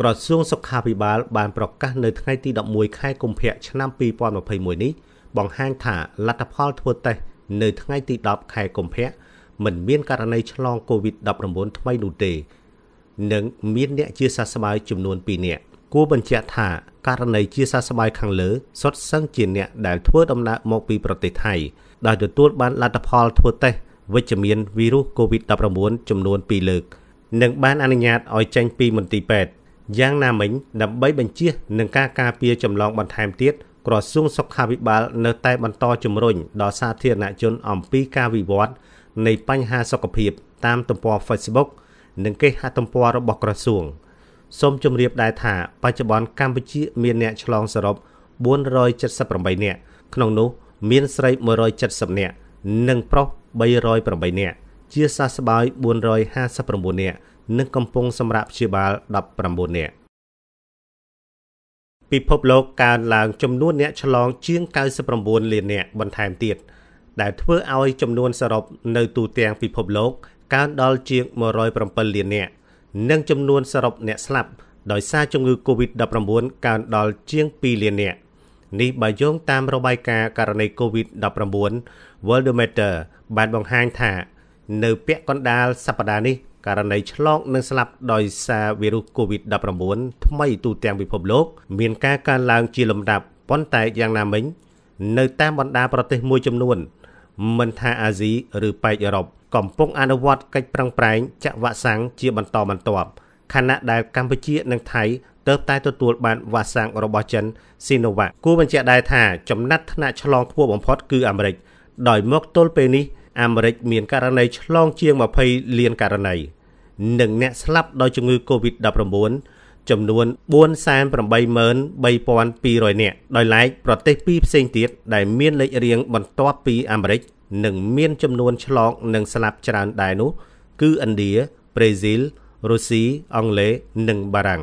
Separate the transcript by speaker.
Speaker 1: ក្រសួងសុខាភិបាលបានប្រកាសនៅថ្ងៃទី11ខែកុម្ភៈឆ្នាំ2021នេះបង្ហាញថាលទ្ធផលធ្វើតេស្តនៅថ្ងៃទី10ខែកុម្ភៈមិនមានករណីឆ្លង COVID-19 ថ្មីនោះទេនិងមានអ្នកជាសះស្បើយចំនួន2នាក់គួរបញ្ជាក់ថាករណីជាសះស្បើយខាងលើសុទ្ធសឹងជាអ្នកដែលធ្វើដំណើរមកពីប្រទេសថៃដោយទទួលបានលទ្ធផលធ្វើតេស្តវិជ្ជមានវីរុស COVID-19 ចំនួន2លើកនិងបានអនុញ្ញាតឲ្យចេញពីមន្ទីរពេទ្យយ៉ាងណាមិញដើម្បីបញ្ជៀសនឹងការការពារចម្លងបន្ថែមទៀតក្រសួងសុខាភិបាលនៅតែបន្តជំរុញដល់សាធារណជនអំពីការវិវត្តនៃបញ្ហាសុខភាពតាមទំព័រ Facebook និងគេហទំព័ររបស់ក្រសួងសូមជម្រាបដែរថា បច្ចុប្បន្នកម្ពុជាមានអ្នកឆ្លងសរុប478នាក់ក្នុងនោះមានស្រី170នាក់និងប្រុស308នាក់ជាសះស្បើយ459នាក់និងកំពុងសម្រាប់ព្យាបាល19នាក់ពិភពលោកកើនឡើង ចំនួនអ្នកឆ្លងជាង99លាននាក់បន្ថែមទៀត ដែលធ្វើឲ្យចំនួនសរុបនៅទូទាំងពិភពលោកកើនដល់ជាង107លាននាក់និងចំនួនសរុបអ្នកស្លាប់ដោយសារជំងឺ Covid-19 កើនដល់ជាង2លាននាក់នេះបើយោងតាមរបាយការណ៍ករណី COVID-19 Worldometer បានបង្ហាញថានៅពាក់កណ្ដាលសប្តាហ៍នេះករណីឆ្លងនិងស្លាប់ដោយសារវីរុស COVID-19 ថ្មីទូទាំងពិភពលោក មានការកើនឡើងជាលំដាប់ប៉ុន្តែយ៉ាងណាមិញនៅតាមបណ្ដាប្រទេសមួយចំនួន មិនថាអាស៊ីឬប៉ែកអឺរ៉ុបកំពុងអនុវត្តកិច្ចប្រឹងប្រែងចាក់វ៉ាក់សាំងជាបន្តបន្ទាប់ខណៈដែលកម្ពុជានិងថៃទើបតែទទួលបានវ៉ាក់សាំងរបស់ចិន Sinovac គួរបញ្ជាក់ដែរថាចំណាត់ថ្នាក់ឆ្លងខ្ពស់បំផុតគឺអាមេរិក ដោយមកទល់ពេលនេះអាមេរិក មានករណីឆ្លងជាង20លានករណីនិងអ្នកស្លាប់ដោយជំងឺ Covid-19 ចំនួន438,3200នាក់ដោយឡែកប្រទេសពីរផ្សេងទៀតដែលមានលេខរៀងបន្ទាប់ពីអាមេរិកនិងមានចំនួន ឆ្លងនិងស្លាប់ច្រើនដែរនោះគឺឥណ្ឌាប្រេស៊ីលរុស្ស៊ីអង់គ្លេសនិងបារាំង